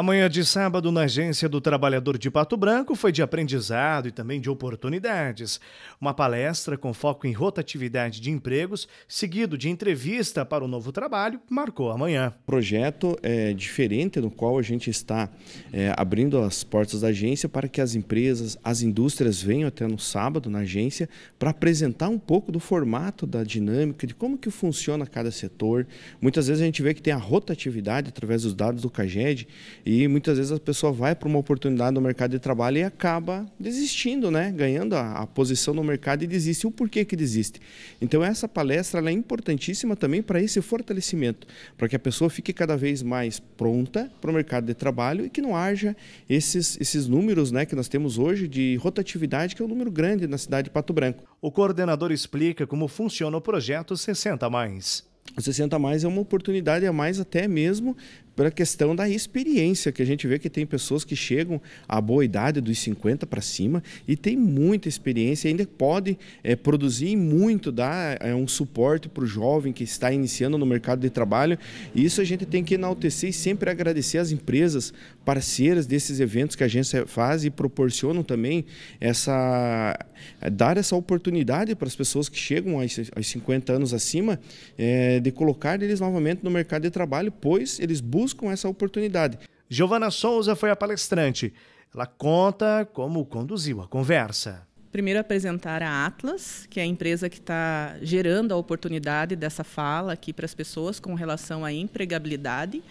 Amanhã de sábado, na Agência do Trabalhador de Pato Branco, foi de aprendizado e também de oportunidades. Uma palestra com foco em rotatividade de empregos, seguido de entrevista para o novo trabalho, marcou amanhã. Projeto é, diferente no qual a gente está é, abrindo as portas da agência para que as empresas, as indústrias venham até no sábado na agência para apresentar um pouco do formato, da dinâmica, de como que funciona cada setor. Muitas vezes a gente vê que tem a rotatividade através dos dados do CAGED e muitas vezes a pessoa vai para uma oportunidade no mercado de trabalho e acaba desistindo, né? ganhando a, a posição no mercado e desiste. O porquê que desiste? Então, essa palestra é importantíssima também para esse fortalecimento, para que a pessoa fique cada vez mais pronta para o mercado de trabalho e que não haja esses, esses números né, que nós temos hoje de rotatividade, que é um número grande na cidade de Pato Branco. O coordenador explica como funciona o projeto 60 Mais. O 60 mais é uma oportunidade a mais até mesmo pela questão da experiência, que a gente vê que tem pessoas que chegam à boa idade dos 50 para cima e tem muita experiência, ainda pode é, produzir muito, dar é, um suporte para o jovem que está iniciando no mercado de trabalho. E isso a gente tem que enaltecer e sempre agradecer às empresas parceiras desses eventos que a agência faz e proporcionam também essa eh, dar essa oportunidade para as pessoas que chegam aos, aos 50 anos acima é, de colocar eles novamente no mercado de trabalho, pois eles buscam com essa oportunidade. Giovana Souza foi a palestrante. Ela conta como conduziu a conversa. Primeiro apresentar a Atlas, que é a empresa que está gerando a oportunidade dessa fala aqui para as pessoas com relação à empregabilidade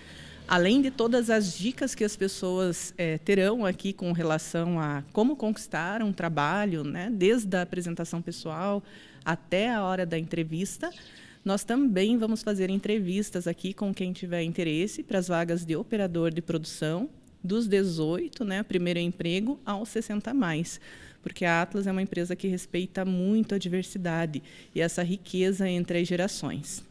além de todas as dicas que as pessoas é, terão aqui com relação a como conquistar um trabalho, né, desde a apresentação pessoal até a hora da entrevista. Nós também vamos fazer entrevistas aqui com quem tiver interesse para as vagas de operador de produção dos 18, né, primeiro emprego, aos 60 mais. Porque a Atlas é uma empresa que respeita muito a diversidade e essa riqueza entre as gerações.